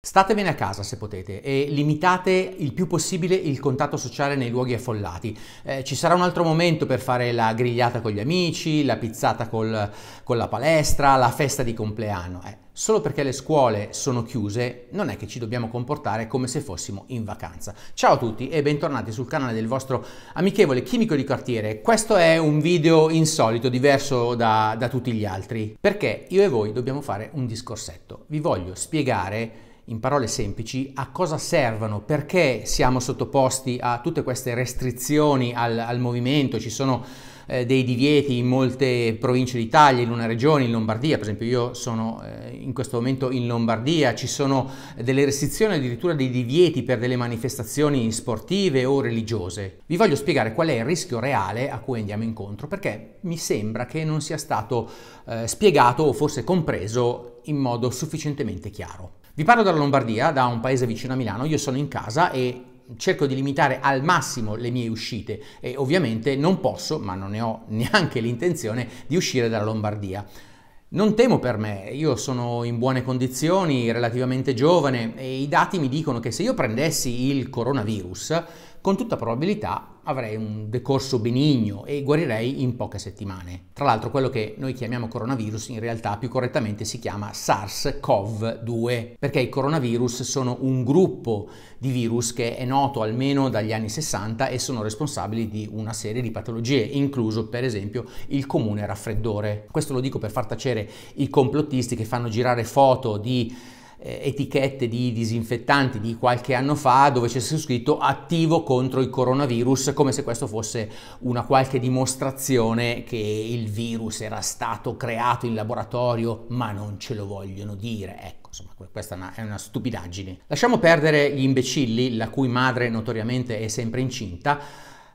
Statevene a casa se potete e limitate il più possibile il contatto sociale nei luoghi affollati. Eh, ci sarà un altro momento per fare la grigliata con gli amici, la pizzata col, con la palestra, la festa di compleanno. Eh, solo perché le scuole sono chiuse non è che ci dobbiamo comportare come se fossimo in vacanza. Ciao a tutti e bentornati sul canale del vostro amichevole chimico di quartiere. Questo è un video insolito, diverso da, da tutti gli altri, perché io e voi dobbiamo fare un discorsetto. Vi voglio spiegare in parole semplici, a cosa servono, perché siamo sottoposti a tutte queste restrizioni al, al movimento, ci sono eh, dei divieti in molte province d'Italia, in una regione, in Lombardia, per esempio io sono eh, in questo momento in Lombardia, ci sono delle restrizioni, addirittura dei divieti per delle manifestazioni sportive o religiose. Vi voglio spiegare qual è il rischio reale a cui andiamo incontro, perché mi sembra che non sia stato eh, spiegato o forse compreso in modo sufficientemente chiaro. Vi parlo dalla Lombardia, da un paese vicino a Milano, io sono in casa e cerco di limitare al massimo le mie uscite e ovviamente non posso, ma non ne ho neanche l'intenzione, di uscire dalla Lombardia. Non temo per me, io sono in buone condizioni, relativamente giovane e i dati mi dicono che se io prendessi il coronavirus, con tutta probabilità avrei un decorso benigno e guarirei in poche settimane. Tra l'altro quello che noi chiamiamo coronavirus in realtà più correttamente si chiama SARS-CoV-2 perché i coronavirus sono un gruppo di virus che è noto almeno dagli anni 60 e sono responsabili di una serie di patologie, incluso per esempio il comune raffreddore. Questo lo dico per far tacere i complottisti che fanno girare foto di eh, etichette di disinfettanti di qualche anno fa dove c'è scritto attivo contro il coronavirus, come se questo fosse una qualche dimostrazione che il virus era stato creato in laboratorio, ma non ce lo vogliono dire. Ecco insomma, questa è una, è una, stupidaggine. Lasciamo perdere gli imbecilli, la cui madre notoriamente è sempre incinta,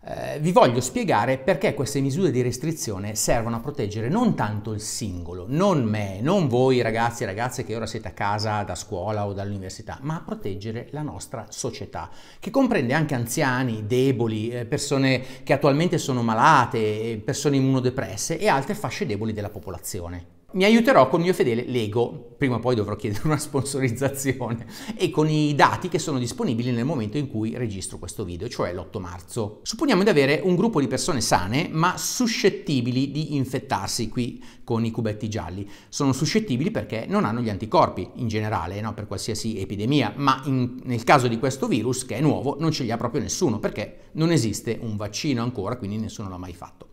eh, vi voglio spiegare perché queste misure di restrizione servono a proteggere non tanto il singolo, non me, non voi ragazzi e ragazze che ora siete a casa da scuola o dall'università, ma a proteggere la nostra società, che comprende anche anziani, deboli, eh, persone che attualmente sono malate, eh, persone immunodepresse e altre fasce deboli della popolazione mi aiuterò con il mio fedele Lego, prima o poi dovrò chiedere una sponsorizzazione, e con i dati che sono disponibili nel momento in cui registro questo video, cioè l'8 marzo. Supponiamo di avere un gruppo di persone sane ma suscettibili di infettarsi qui con i cubetti gialli. Sono suscettibili perché non hanno gli anticorpi in generale, no? per qualsiasi epidemia, ma in, nel caso di questo virus, che è nuovo, non ce li ha proprio nessuno perché non esiste un vaccino ancora, quindi nessuno l'ha mai fatto.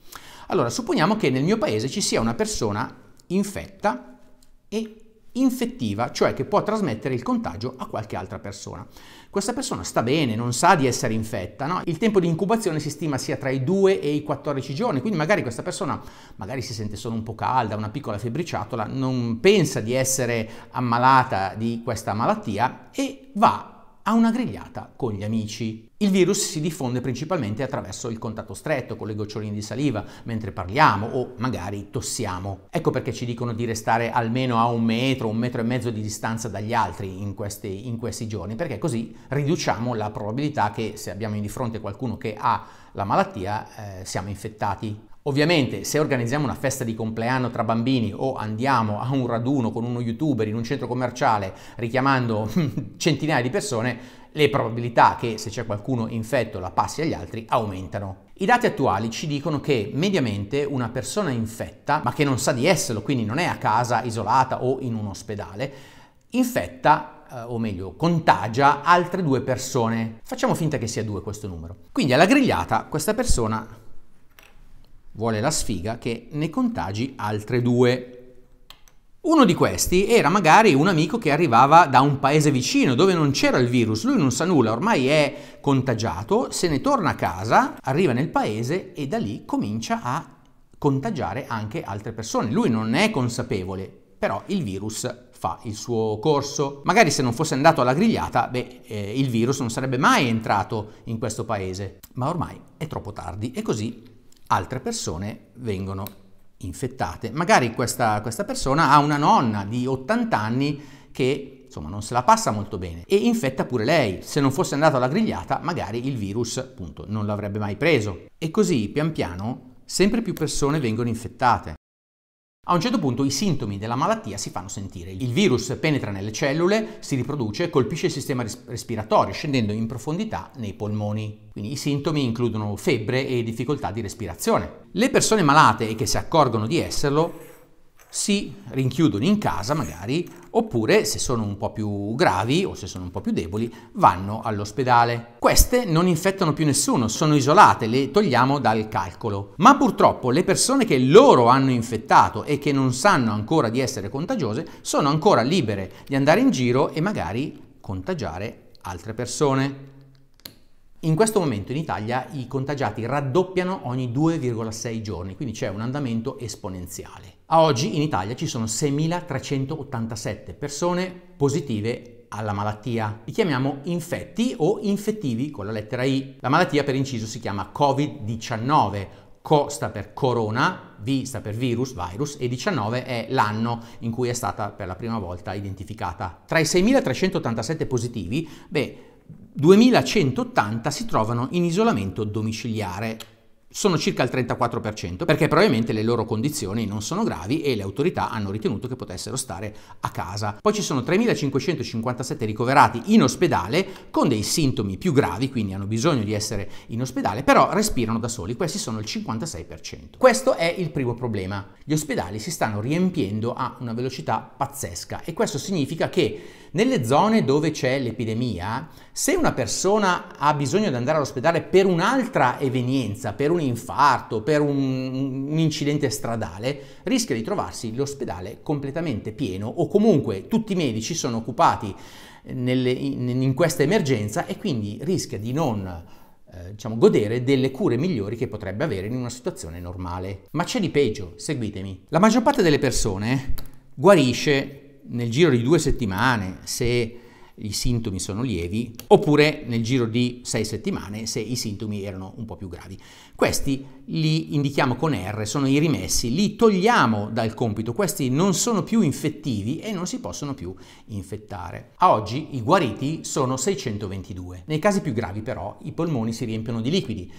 Allora, supponiamo che nel mio paese ci sia una persona infetta e infettiva, cioè che può trasmettere il contagio a qualche altra persona. Questa persona sta bene, non sa di essere infetta, no? il tempo di incubazione si stima sia tra i 2 e i 14 giorni, quindi magari questa persona magari si sente solo un po' calda, una piccola febbriciatola, non pensa di essere ammalata di questa malattia e va a una grigliata con gli amici. Il virus si diffonde principalmente attraverso il contatto stretto con le goccioline di saliva mentre parliamo o magari tossiamo. Ecco perché ci dicono di restare almeno a un metro, un metro e mezzo di distanza dagli altri in questi, in questi giorni, perché così riduciamo la probabilità che se abbiamo di fronte qualcuno che ha la malattia eh, siamo infettati. Ovviamente se organizziamo una festa di compleanno tra bambini o andiamo a un raduno con uno youtuber in un centro commerciale richiamando centinaia di persone, le probabilità che se c'è qualcuno infetto la passi agli altri aumentano. I dati attuali ci dicono che mediamente una persona infetta, ma che non sa di esserlo, quindi non è a casa isolata o in un ospedale, infetta eh, o meglio, contagia altre due persone. Facciamo finta che sia due questo numero. Quindi alla grigliata questa persona vuole la sfiga che ne contagi altre due. Uno di questi era magari un amico che arrivava da un paese vicino dove non c'era il virus, lui non sa nulla, ormai è contagiato, se ne torna a casa, arriva nel paese e da lì comincia a contagiare anche altre persone. Lui non ne è consapevole, però il virus fa il suo corso. Magari se non fosse andato alla grigliata, beh, eh, il virus non sarebbe mai entrato in questo paese, ma ormai è troppo tardi e così altre persone vengono infettate. Magari questa, questa persona ha una nonna di 80 anni che insomma non se la passa molto bene e infetta pure lei. Se non fosse andata alla grigliata, magari il virus appunto non l'avrebbe mai preso. E così pian piano sempre più persone vengono infettate. A un certo punto i sintomi della malattia si fanno sentire. Il virus penetra nelle cellule, si riproduce, e colpisce il sistema res- respiratorio, scendendo in profondità nei polmoni. Quindi i sintomi includono febbre e difficoltà di respirazione. Le persone malate e che si accorgono di esserlo si rinchiudono in casa magari, oppure se sono un po' più gravi o se sono un po' più deboli, vanno all'ospedale. Queste non infettano più nessuno, sono isolate, le togliamo dal calcolo. Ma purtroppo le persone che loro hanno infettato e che non sanno ancora di essere contagiose sono ancora libere di andare in giro e magari contagiare altre persone. In questo momento in Italia i contagiati raddoppiano ogni 2,6 giorni, quindi c'è un andamento esponenziale. A oggi in Italia ci sono 6.387 persone positive alla malattia. Li chiamiamo infetti o infettivi con la lettera I. La malattia per inciso si chiama Covid-19. Co sta per corona, V sta per virus, virus e 19 è l'anno in cui è stata per la prima volta identificata. Tra i 6.387 positivi, beh, 2180 si trovano in isolamento domiciliare sono circa il 34%, perché probabilmente le loro condizioni non sono gravi e le autorità hanno ritenuto che potessero stare a casa. Poi ci sono 3.557 ricoverati in ospedale con dei sintomi più gravi, quindi hanno bisogno di essere in ospedale, però respirano da soli, questi sono il 56%. Questo è il primo problema. Gli ospedali si stanno riempiendo a una velocità pazzesca e questo significa che nelle zone dove c'è l'epidemia, se una persona ha bisogno di andare all'ospedale per un'altra evenienza, per un un infarto, per un, un incidente stradale, rischia di trovarsi l'ospedale completamente pieno o comunque tutti i medici sono occupati nelle, in, in, questa emergenza e quindi rischia di non eh, diciamo, godere delle cure migliori che potrebbe avere in una situazione normale. Ma c'è di peggio, seguitemi. La maggior parte delle persone guarisce nel giro di due settimane se i sintomi sono lievi, oppure nel giro di sei settimane se i sintomi erano un po' più gravi. Questi li indichiamo con R, sono i rimessi, li togliamo dal compito, questi non sono più infettivi e non si possono più infettare. A oggi i guariti sono 622. Nei casi più gravi però i polmoni si riempiono di liquidi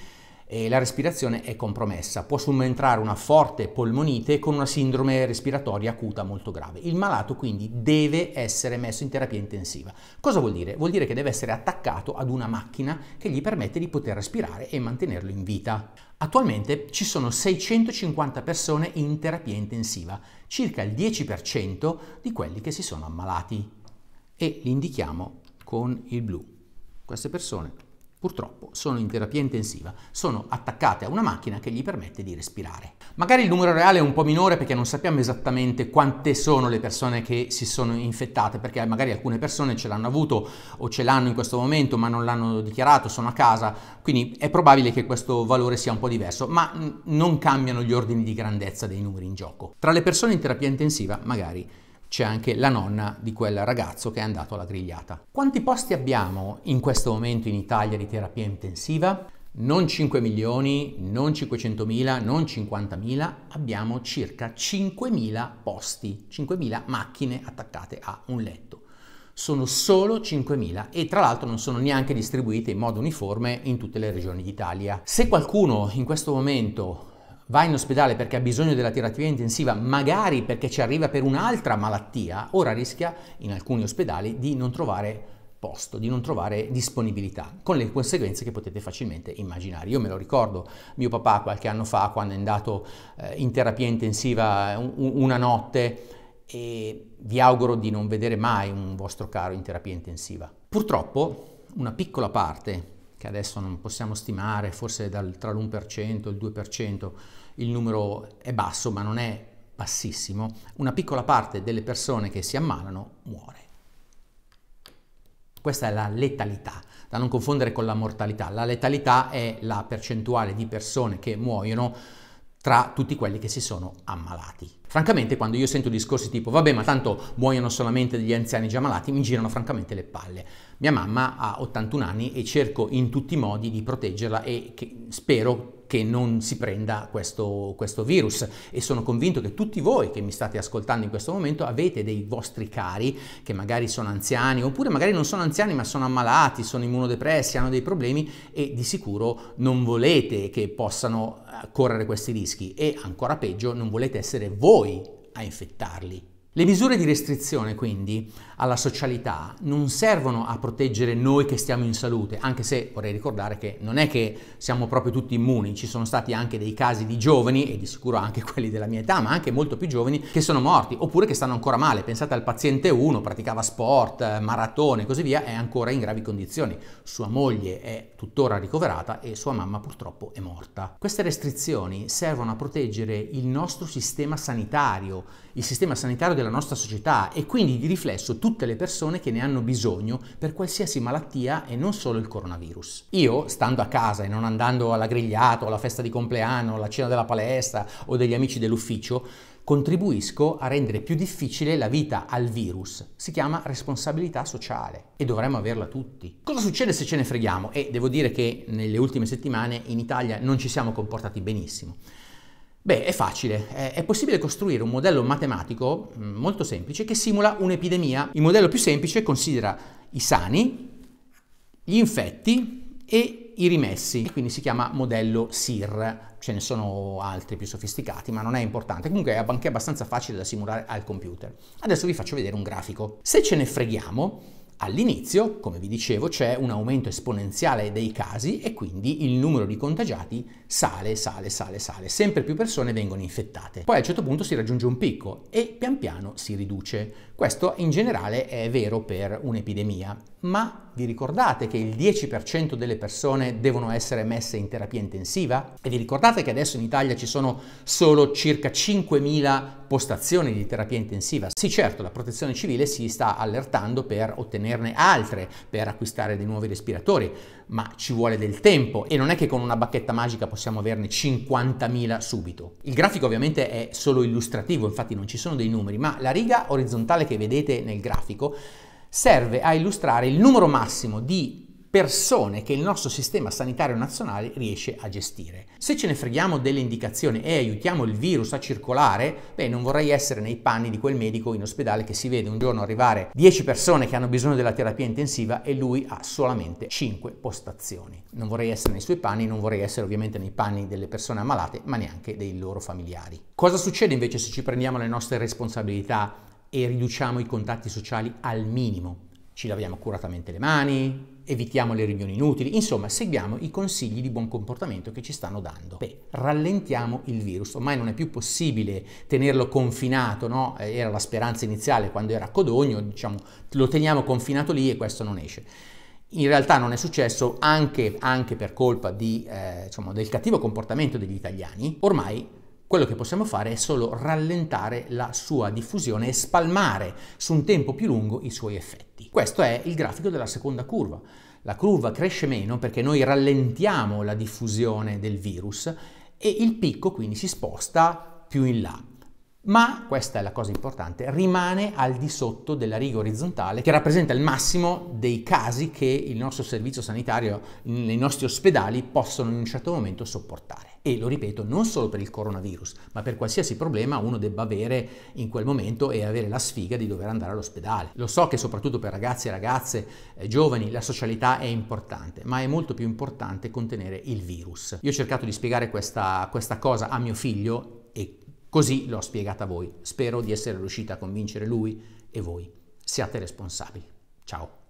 e la respirazione è compromessa. Può subentrare una forte polmonite con una sindrome respiratoria acuta molto grave. Il malato quindi deve essere messo in terapia intensiva. Cosa vuol dire? Vuol dire che deve essere attaccato ad una macchina che gli permette di poter respirare e mantenerlo in vita. Attualmente ci sono 650 persone in terapia intensiva, circa il 10% di quelli che si sono ammalati e li indichiamo con il blu. Queste persone purtroppo sono in terapia intensiva, sono attaccate a una macchina che gli permette di respirare. Magari il numero reale è un po' minore perché non sappiamo esattamente quante sono le persone che si sono infettate, perché magari alcune persone ce l'hanno avuto o ce l'hanno in questo momento ma non l'hanno dichiarato, sono a casa, quindi è probabile che questo valore sia un po' diverso, ma non cambiano gli ordini di grandezza dei numeri in gioco. Tra le persone in terapia intensiva magari c'è anche la nonna di quel ragazzo che è andato alla grigliata. Quanti posti abbiamo in questo momento in Italia di terapia intensiva? Non 5 milioni, non 500 mila, non 50 mila, abbiamo circa 5 mila posti, 5 mila macchine attaccate a un letto sono solo 5.000 e tra l'altro non sono neanche distribuite in modo uniforme in tutte le regioni d'Italia. Se qualcuno in questo momento va in ospedale perché ha bisogno della terapia intensiva, magari perché ci arriva per un'altra malattia, ora rischia in alcuni ospedali di non trovare posto, di non trovare disponibilità, con le conseguenze che potete facilmente immaginare. Io me lo ricordo, mio papà qualche anno fa quando è andato eh, in terapia intensiva una notte e vi auguro di non vedere mai un vostro caro in terapia intensiva. Purtroppo una piccola parte che adesso non possiamo stimare, forse dal, tra l'1% e il 2%, il numero è basso ma non è bassissimo, una piccola parte delle persone che si ammalano muore. Questa è la letalità, da non confondere con la mortalità. La letalità è la percentuale di persone che muoiono tra tutti quelli che si sono ammalati. Francamente quando io sento discorsi tipo vabbè ma tanto muoiono solamente degli anziani già malati mi girano francamente le palle. Mia mamma ha 81 anni e cerco in tutti i modi di proteggerla e che spero che non si prenda questo, questo virus e sono convinto che tutti voi che mi state ascoltando in questo momento avete dei vostri cari che magari sono anziani oppure magari non sono anziani ma sono ammalati, sono immunodepressi, hanno dei problemi e di sicuro non volete che possano eh, correre questi rischi e ancora peggio non volete essere voi a infettarli le misure di restrizione quindi alla socialità non servono a proteggere noi che stiamo in salute, anche se vorrei ricordare che non è che siamo proprio tutti immuni, ci sono stati anche dei casi di giovani e di sicuro anche quelli della mia età, ma anche molto più giovani che sono morti oppure che stanno ancora male. Pensate al paziente 1, praticava sport, maratone e così via, è ancora in gravi condizioni. Sua moglie è tuttora ricoverata e sua mamma purtroppo è morta. Queste restrizioni servono a proteggere il nostro sistema sanitario, il sistema sanitario della nostra società e quindi di riflesso tutte le persone che ne hanno bisogno per qualsiasi malattia e non solo il coronavirus. Io, stando a casa e non andando alla grigliata alla festa di compleanno, alla cena della palestra o degli amici dell'ufficio, contribuisco a rendere più difficile la vita al virus. Si chiama responsabilità sociale e dovremmo averla tutti. Cosa succede se ce ne freghiamo? E devo dire che nelle ultime settimane in Italia non ci siamo comportati benissimo. Beh, è facile. È possibile costruire un modello matematico mm, molto semplice che simula un'epidemia. Il modello più semplice considera i sani, gli infetti e i rimessi, e quindi si chiama modello SIR. Ce ne sono altri più sofisticati, ma non è importante. Comunque è anche abbastanza facile da simulare al computer. Adesso vi faccio vedere un grafico. Se ce ne freghiamo, All'inizio, come vi dicevo, c'è un aumento esponenziale dei casi e quindi il numero di contagiati sale, sale, sale, sale, sempre più persone vengono infettate. Poi a un certo punto si raggiunge un picco e pian piano si riduce. Questo in generale è vero per un'epidemia, ma vi ricordate che il 10% delle persone devono essere messe in terapia intensiva? E vi ricordate che adesso in Italia ci sono solo circa 5.000 postazioni di terapia intensiva? Sì, certo, la protezione civile si sta allertando per ottenerne altre, per acquistare dei nuovi respiratori, ma ci vuole del tempo e non è che con una bacchetta magica possiamo averne 50.000 subito. Il grafico ovviamente è solo illustrativo, infatti non ci sono dei numeri, ma la riga orizzontale che vedete nel grafico serve a illustrare il numero massimo di persone che il nostro sistema sanitario nazionale riesce a gestire. Se ce ne freghiamo delle indicazioni e aiutiamo il virus a circolare, beh, non vorrei essere nei panni di quel medico in ospedale che si vede un giorno arrivare 10 persone che hanno bisogno della terapia intensiva e lui ha solamente 5 postazioni. Non vorrei essere nei suoi panni, non vorrei essere ovviamente nei panni delle persone ammalate, ma neanche dei loro familiari. Cosa succede invece se ci prendiamo le nostre responsabilità e riduciamo i contatti sociali al minimo. Ci laviamo accuratamente le mani, evitiamo le riunioni inutili, insomma seguiamo i consigli di buon comportamento che ci stanno dando. Beh, rallentiamo il virus, ormai non è più possibile tenerlo confinato, no? Eh, era la speranza iniziale quando era a Codogno, diciamo, lo teniamo confinato lì e questo non esce. In realtà non è successo anche, anche per colpa di, eh, insomma, del cattivo comportamento degli italiani, ormai quello che possiamo fare è solo rallentare la sua diffusione e spalmare su un tempo più lungo i suoi effetti. Questo è il grafico della seconda curva. La curva cresce meno perché noi rallentiamo la diffusione del virus e il picco quindi si sposta più in là ma, questa è la cosa importante, rimane al di sotto della riga orizzontale che rappresenta il massimo dei casi che il nostro servizio sanitario, nei nostri ospedali possono in un certo momento sopportare. E lo ripeto, non solo per il coronavirus, ma per qualsiasi problema uno debba avere in quel momento e avere la sfiga di dover andare all'ospedale. Lo so che soprattutto per ragazzi e ragazze eh, giovani la socialità è importante, ma è molto più importante contenere il virus. Io ho cercato di spiegare questa, questa cosa a mio figlio e Così l'ho spiegata a voi. Spero di essere riuscita a convincere lui e voi. Siate responsabili. Ciao.